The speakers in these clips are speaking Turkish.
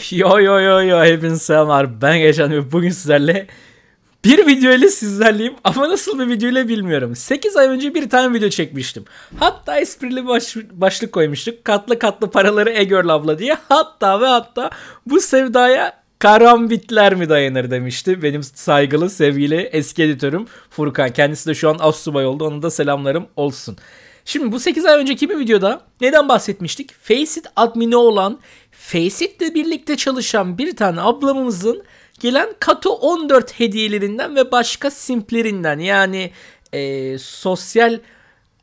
Yo yo yo yo hepinize selamlar ben Geçen ve bugün sizlerle bir video ile sizlerleyim ama nasıl bir video ile bilmiyorum. 8 ay önce bir tane video çekmiştim. Hatta esprili baş, başlık koymuştuk. Katlı katlı paraları Egörl abla diye. Hatta ve hatta bu sevdaya karambitler mi dayanır demişti. Benim saygılı sevgili eski editörüm Furkan. Kendisi de şu an assubay oldu. Ona da selamlarım olsun. Şimdi bu 8 ay önceki bir videoda neden bahsetmiştik? Faceit admini olan ile birlikte çalışan bir tane ablamımızın gelen katı 14 hediyelerinden ve başka simplerinden yani e, sosyal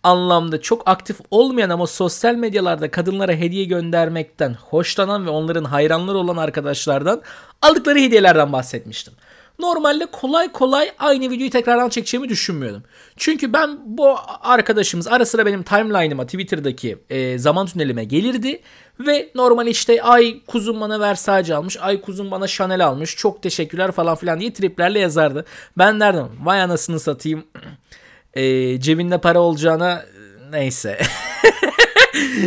anlamda çok aktif olmayan ama sosyal medyalarda kadınlara hediye göndermekten hoşlanan ve onların hayranları olan arkadaşlardan aldıkları hediyelerden bahsetmiştim. Normalde kolay kolay aynı videoyu tekrardan çekeceğimi düşünmüyordum. Çünkü ben bu arkadaşımız ara sıra benim timeline'ıma Twitter'daki e, zaman tünelime gelirdi. Ve normal işte ay kuzum bana Versace almış, ay kuzum bana Chanel almış, çok teşekkürler falan filan diye triplerle yazardı. Ben derdim vay anasını satayım e, cebinde para olacağına e, neyse.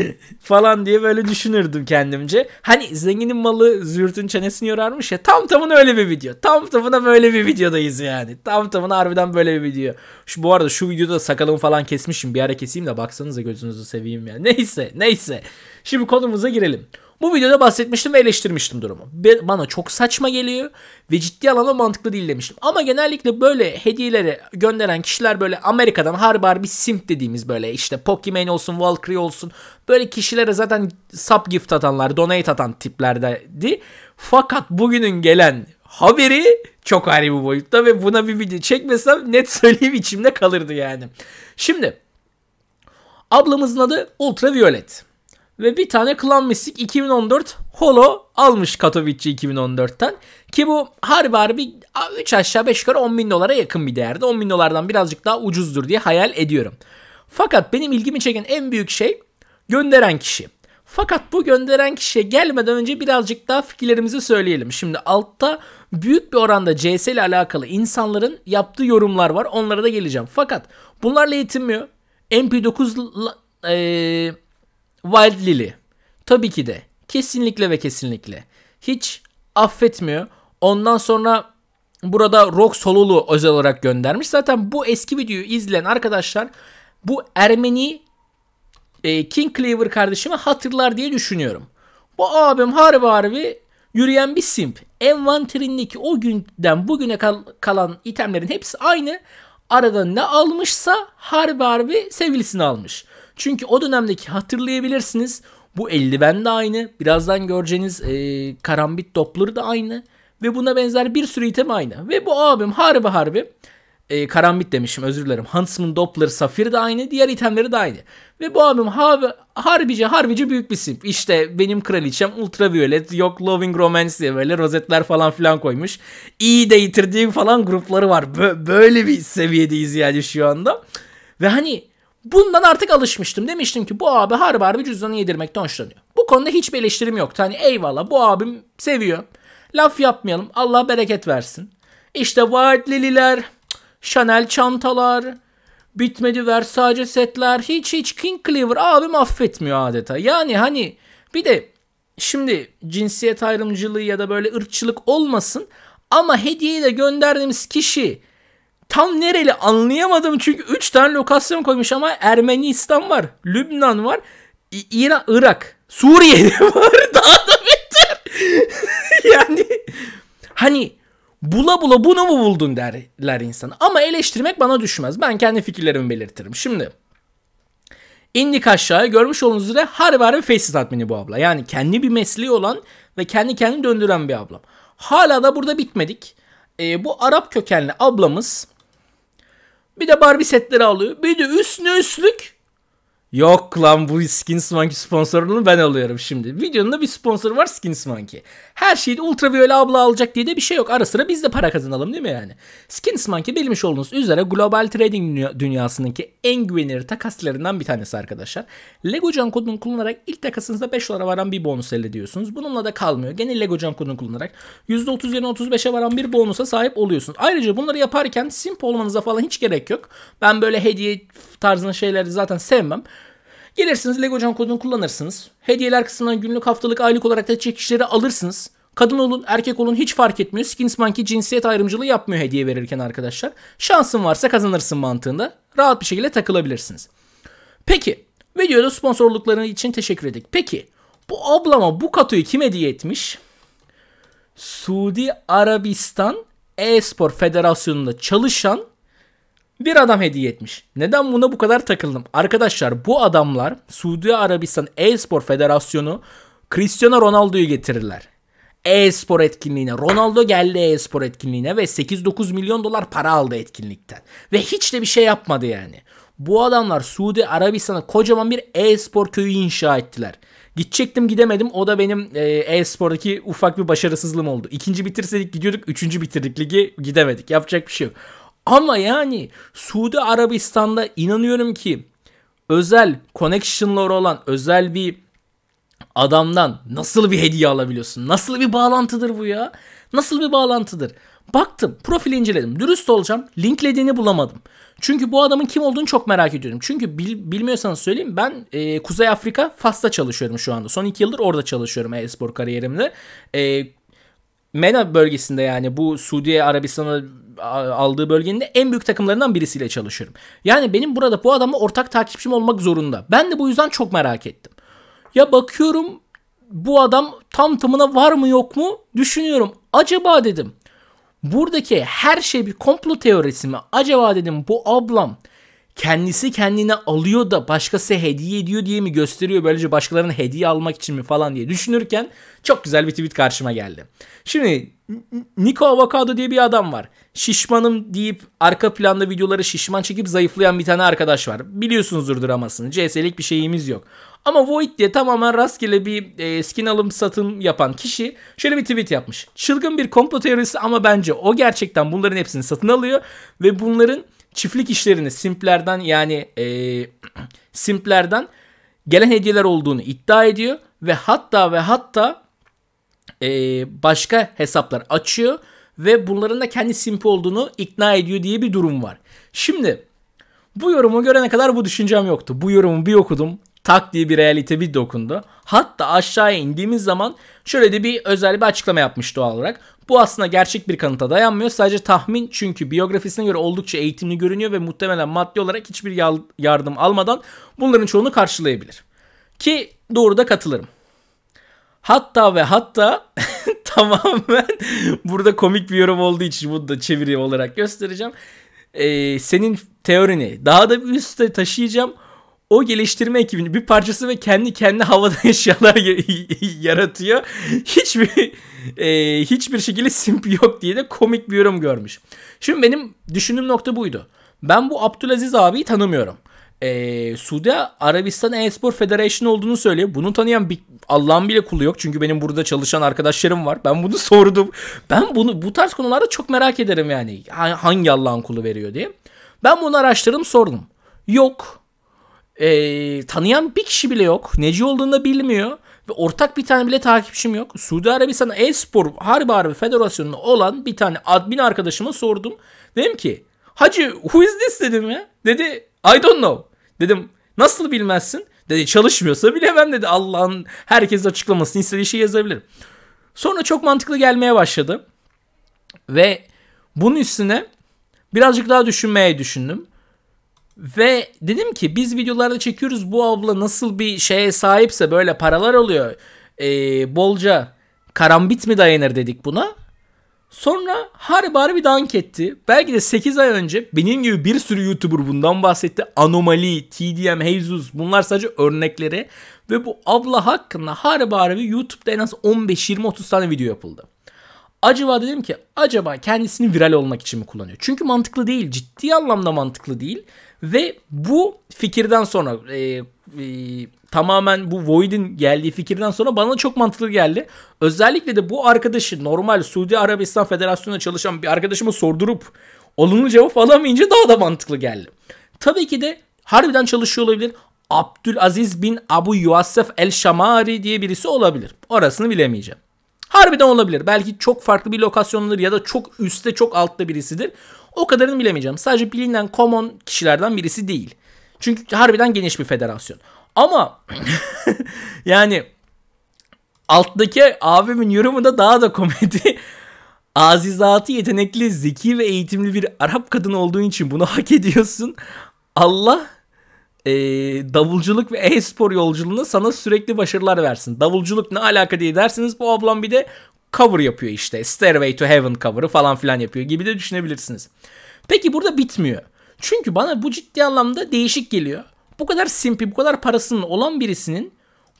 falan diye böyle düşünürdüm kendimce. Hani zenginin malı zürtün çenesini yorarmış ya tam tamına öyle bir video. Tam tamına böyle bir videodayız yani. Tam tamına harbiden böyle bir video. Şu, bu arada şu videoda sakalımı falan kesmişim bir ara keseyim de baksanıza gözünüzü seveyim ya. Neyse neyse. Şimdi konumuza girelim. Bu videoda bahsetmiştim ve eleştirmiştim durumu. Bana çok saçma geliyor ve ciddi anlamda mantıklı değil demiştim. Ama genellikle böyle hediyeleri gönderen kişiler böyle Amerika'dan harbar bir simp dediğimiz böyle işte Pokemon olsun, Valkyrie olsun böyle kişilere zaten sub gift atanlar, donate atan tiplerdi. Fakat bugünün gelen haberi çok ayrı bir boyutta ve buna bir video çekmesem net söyleyeyim içimde kalırdı yani. Şimdi ablamızın adı Ultraviolet ve bir tane Clan Mystic 2014 Holo almış Katowice 2014'ten. Ki bu harbi harbi 3 aşağı 5 yukarı 10 bin dolara yakın bir değerde. 10 bin dolardan birazcık daha ucuzdur diye hayal ediyorum. Fakat benim ilgimi çeken en büyük şey gönderen kişi. Fakat bu gönderen kişiye gelmeden önce birazcık daha fikirlerimizi söyleyelim. Şimdi altta büyük bir oranda CS ile alakalı insanların yaptığı yorumlar var. Onlara da geleceğim. Fakat bunlarla yetinmiyor. MP9 e, Wild Lily. Tabii ki de. Kesinlikle ve kesinlikle. Hiç affetmiyor. Ondan sonra burada rock sololu özel olarak göndermiş. Zaten bu eski videoyu izleyen arkadaşlar bu Ermeni e, King Cleaver kardeşimi hatırlar diye düşünüyorum. Bu abim harbi harbi yürüyen bir simp. Envanterindeki o günden bugüne kal- kalan itemlerin hepsi aynı. Arada ne almışsa harbi harbi sevgilisini almış. Çünkü o dönemdeki hatırlayabilirsiniz bu eldiven de aynı. Birazdan göreceğiniz e, karambit dopları da aynı. Ve buna benzer bir sürü item aynı. Ve bu abim harbi harbi e, karambit demişim özür dilerim. Huntsman Doppler Safir de aynı. Diğer itemleri de aynı. Ve bu abim harbi, harbice harbice büyük bir simp. İşte benim kraliçem ultraviolet yok loving romance diye böyle rozetler falan filan koymuş. İyi de yitirdiğim falan grupları var. Bö- böyle bir seviyedeyiz yani şu anda. Ve hani Bundan artık alışmıştım. Demiştim ki bu abi harbi harbi cüzdanı yedirmekten hoşlanıyor. Bu konuda hiçbir eleştirim yok. Hani eyvallah bu abim seviyor. Laf yapmayalım. Allah bereket versin. İşte vaatliler, Chanel çantalar, bitmedi Versace setler. Hiç hiç King Cleaver abim affetmiyor adeta. Yani hani bir de şimdi cinsiyet ayrımcılığı ya da böyle ırkçılık olmasın ama hediyeyi de gönderdiğimiz kişi Tam nereli anlayamadım çünkü 3 tane lokasyon koymuş ama Ermenistan var, Lübnan var, İran, Irak, Suriye var. Daha da beter. yani hani bula bula bunu mu buldun derler insan. Ama eleştirmek bana düşmez. Ben kendi fikirlerimi belirtirim. Şimdi indik aşağıya görmüş olduğunuz üzere harbi harbi Facebook admini bu abla. Yani kendi bir mesleği olan ve kendi kendini döndüren bir ablam. Hala da burada bitmedik. E, bu Arap kökenli ablamız bir de Barbie setleri alıyor. Bir de üstüne üstlük Yok lan bu Skins Monkey sponsorunu ben alıyorum şimdi. Videonun da bir sponsoru var Skins Monkey. Her şeyi Ultraviyole abla alacak diye de bir şey yok. Ara sıra biz de para kazanalım değil mi yani? Skins Monkey bilmiş olduğunuz üzere global trading dünyasındaki en güvenilir takaslarından bir tanesi arkadaşlar. Lego Can kodunu kullanarak ilk takasınızda 5 dolara varan bir bonus elde ediyorsunuz. Bununla da kalmıyor. Gene Lego Can kodunu kullanarak %30 35'e varan bir bonusa sahip oluyorsunuz. Ayrıca bunları yaparken simp olmanıza falan hiç gerek yok. Ben böyle hediye tarzında şeyleri zaten sevmem. Gelirsiniz Lego Can kodunu kullanırsınız. Hediyeler kısmından günlük, haftalık, aylık olarak da çekişleri alırsınız. Kadın olun, erkek olun hiç fark etmiyor. Skins Monkey cinsiyet ayrımcılığı yapmıyor hediye verirken arkadaşlar. Şansın varsa kazanırsın mantığında. Rahat bir şekilde takılabilirsiniz. Peki, videoda sponsorlukları için teşekkür edik. Peki, bu ablama bu katoyu kim hediye etmiş? Suudi Arabistan E-Spor Federasyonu'nda çalışan bir adam hediye etmiş. Neden buna bu kadar takıldım? Arkadaşlar bu adamlar Suudi Arabistan E-Spor Federasyonu Cristiano Ronaldo'yu getirirler. E-spor etkinliğine. Ronaldo geldi e-spor etkinliğine ve 8-9 milyon dolar para aldı etkinlikten. Ve hiç de bir şey yapmadı yani. Bu adamlar Suudi Arabistan'a kocaman bir e-spor köyü inşa ettiler. Gidecektim gidemedim. O da benim e, e-spordaki ufak bir başarısızlığım oldu. İkinci bitirseydik gidiyorduk. Üçüncü bitirdik ligi gidemedik. Yapacak bir şey yok. Ama yani Suudi Arabistan'da inanıyorum ki özel connection'ları olan özel bir adamdan nasıl bir hediye alabiliyorsun? Nasıl bir bağlantıdır bu ya? Nasıl bir bağlantıdır? Baktım, profil inceledim. Dürüst olacağım. Linklediğini bulamadım. Çünkü bu adamın kim olduğunu çok merak ediyorum. Çünkü bil, bilmiyorsanız söyleyeyim ben e, Kuzey Afrika Fas'ta çalışıyorum şu anda. Son iki yıldır orada çalışıyorum e-spor kariyerimde. E, MENA bölgesinde yani bu Suudi Arabistan'a aldığı bölgenin de en büyük takımlarından birisiyle çalışıyorum. Yani benim burada bu adamla ortak takipçim olmak zorunda. Ben de bu yüzden çok merak ettim. Ya bakıyorum bu adam tam tamına var mı yok mu düşünüyorum. Acaba dedim buradaki her şey bir komplo teorisi mi? Acaba dedim bu ablam kendisi kendine alıyor da başkası hediye ediyor diye mi gösteriyor böylece başkalarının hediye almak için mi falan diye düşünürken çok güzel bir tweet karşıma geldi. Şimdi Nico Avocado diye bir adam var. Şişmanım deyip arka planda videoları şişman çekip zayıflayan bir tane arkadaş var. Biliyorsunuzdur dramasını. CS'lik bir şeyimiz yok. Ama Void diye tamamen rastgele bir e, skin alım satım yapan kişi şöyle bir tweet yapmış. Çılgın bir komplo teorisi ama bence o gerçekten bunların hepsini satın alıyor ve bunların çiftlik işlerini simplerden yani e, simplerden gelen hediyeler olduğunu iddia ediyor ve hatta ve hatta e, başka hesaplar açıyor ve bunların da kendi simp olduğunu ikna ediyor diye bir durum var. Şimdi bu yorumu görene kadar bu düşüncem yoktu. Bu yorumu bir okudum. Tak diye bir realite bir dokundu. Hatta aşağıya indiğimiz zaman şöyle de bir özel bir açıklama yapmış doğal olarak. Bu aslında gerçek bir kanıta dayanmıyor. Sadece tahmin çünkü biyografisine göre oldukça eğitimli görünüyor ve muhtemelen maddi olarak hiçbir yardım almadan bunların çoğunu karşılayabilir. Ki doğru da katılırım. Hatta ve hatta tamamen burada komik bir yorum olduğu için bunu da çeviri olarak göstereceğim. Ee, senin teorini daha da bir üste taşıyacağım o geliştirme ekibinin bir parçası ve kendi kendi havada eşyalar yaratıyor. Hiçbir e, hiçbir şekilde simp yok diye de komik bir yorum görmüş. Şimdi benim düşündüğüm nokta buydu. Ben bu Abdülaziz abiyi tanımıyorum. E, Suudi Arabistan Espor spor Federation olduğunu söylüyor. Bunu tanıyan bir Allah'ın bile kulu yok. Çünkü benim burada çalışan arkadaşlarım var. Ben bunu sordum. Ben bunu bu tarz konularda çok merak ederim yani. Hangi Allah'ın kulu veriyor diye. Ben bunu araştırdım sordum. Yok e, tanıyan bir kişi bile yok. Neci olduğunu da bilmiyor. Ve ortak bir tane bile takipçim yok. Suudi Arabistan E-Spor Harbi Harbi Federasyonu olan bir tane admin arkadaşıma sordum. Dedim ki Hacı who is this dedim ya. Dedi I don't know. Dedim nasıl bilmezsin? Dedi çalışmıyorsa bilemem dedi. Allah'ın herkes açıklamasını istediği şey yazabilirim. Sonra çok mantıklı gelmeye başladı. Ve bunun üstüne birazcık daha düşünmeye düşündüm. Ve dedim ki biz videolarda çekiyoruz bu abla nasıl bir şeye sahipse böyle paralar oluyor. Ee, bolca karambit mi dayanır dedik buna. Sonra harbi harbi dank etti. Belki de 8 ay önce benim gibi bir sürü YouTuber bundan bahsetti. Anomali, TDM, Heyzuz bunlar sadece örnekleri. Ve bu abla hakkında harbi harbi YouTube'da en az 15-20-30 tane video yapıldı. Acaba dedim ki acaba kendisini viral olmak için mi kullanıyor? Çünkü mantıklı değil. Ciddi anlamda mantıklı değil. Ve bu fikirden sonra e, e, tamamen bu Void'in geldiği fikirden sonra bana çok mantıklı geldi. Özellikle de bu arkadaşı normal Suudi Arabistan Federasyonu'nda çalışan bir arkadaşıma sordurup olumlu cevap alamayınca daha da mantıklı geldi. Tabii ki de harbiden çalışıyor olabilir. Abdülaziz bin Abu Yuasef El Şamari diye birisi olabilir. Orasını bilemeyeceğim. Harbiden olabilir. Belki çok farklı bir lokasyondur ya da çok üstte çok altta birisidir. O kadarını bilemeyeceğim. Sadece bilinen common kişilerden birisi değil. Çünkü harbiden geniş bir federasyon. Ama yani alttaki abimin yorumu da daha da komedi. Azizatı yetenekli, zeki ve eğitimli bir Arap kadın olduğun için bunu hak ediyorsun. Allah e, davulculuk ve e-spor yolculuğunda sana sürekli başarılar versin. Davulculuk ne alaka diye dersiniz bu ablam bir de cover yapıyor işte. Stairway to Heaven cover'ı falan filan yapıyor gibi de düşünebilirsiniz. Peki burada bitmiyor. Çünkü bana bu ciddi anlamda değişik geliyor. Bu kadar simpi, bu kadar parasının olan birisinin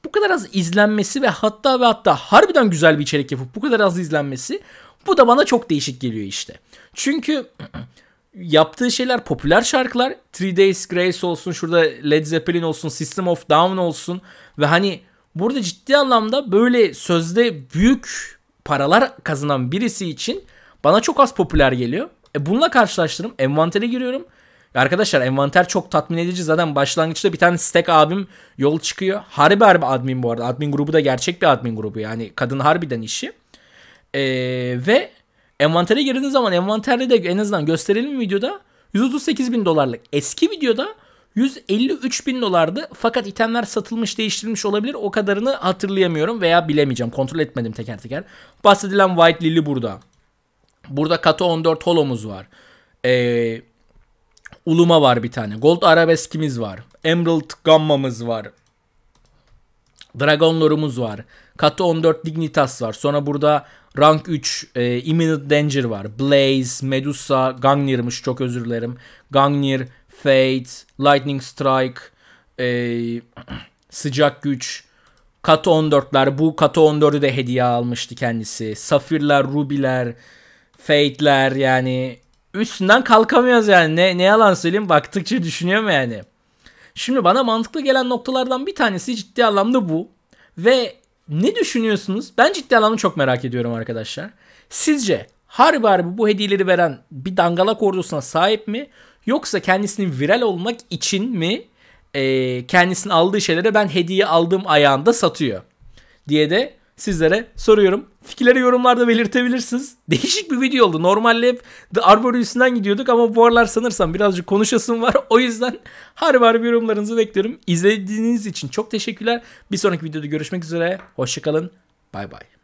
bu kadar az izlenmesi ve hatta ve hatta harbiden güzel bir içerik yapıp bu kadar az izlenmesi bu da bana çok değişik geliyor işte. Çünkü yaptığı şeyler popüler şarkılar. Three Days Grace olsun, şurada Led Zeppelin olsun, System of Down olsun ve hani burada ciddi anlamda böyle sözde büyük paralar kazanan birisi için bana çok az popüler geliyor. E bununla karşılaştırdım. Envantere giriyorum. Arkadaşlar envanter çok tatmin edici. Zaten başlangıçta bir tane stack abim yol çıkıyor. Harbi harbi admin bu arada. Admin grubu da gerçek bir admin grubu. Yani kadın harbiden işi. Ee, ve Envantere girdiğiniz zaman envanterde de en azından gösterelim videoda 138 bin dolarlık. Eski videoda 153 bin dolardı fakat itemler satılmış değiştirilmiş olabilir o kadarını hatırlayamıyorum veya bilemeyeceğim kontrol etmedim teker teker. Bahsedilen White Lily burada. Burada Kato 14 holomuz var. Ee, Uluma var bir tane. Gold Arabeskimiz var. Emerald Gamma'mız var. dragonlorumuz var. Kato 14 Dignitas var. Sonra burada Rank 3 e, Imminent Danger var. Blaze, Medusa, Gangnir'miş çok özür dilerim. Gangnir, Fate, Lightning Strike, e, Sıcak Güç, Katı 14'ler. Bu Katı 14'ü de hediye almıştı kendisi. Safirler, Rubiler, Fate'ler yani üstünden kalkamıyoruz yani. Ne, ne yalan söyleyeyim baktıkça düşünüyorum yani. Şimdi bana mantıklı gelen noktalardan bir tanesi ciddi anlamda bu. Ve ne düşünüyorsunuz? Ben ciddi anlamda çok merak ediyorum arkadaşlar. Sizce harbi harbi bu hediyeleri veren bir dangalak ordusuna sahip mi? Yoksa kendisinin viral olmak için mi e, kendisinin aldığı şeylere ben hediye aldığım ayağında satıyor? Diye de sizlere soruyorum. Fikirleri yorumlarda belirtebilirsiniz. Değişik bir video oldu. Normalde hep The Arbor üstünden gidiyorduk ama bu aralar sanırsam birazcık konuşasım var. O yüzden harbi harbi yorumlarınızı bekliyorum. İzlediğiniz için çok teşekkürler. Bir sonraki videoda görüşmek üzere. Hoşçakalın. Bay bay.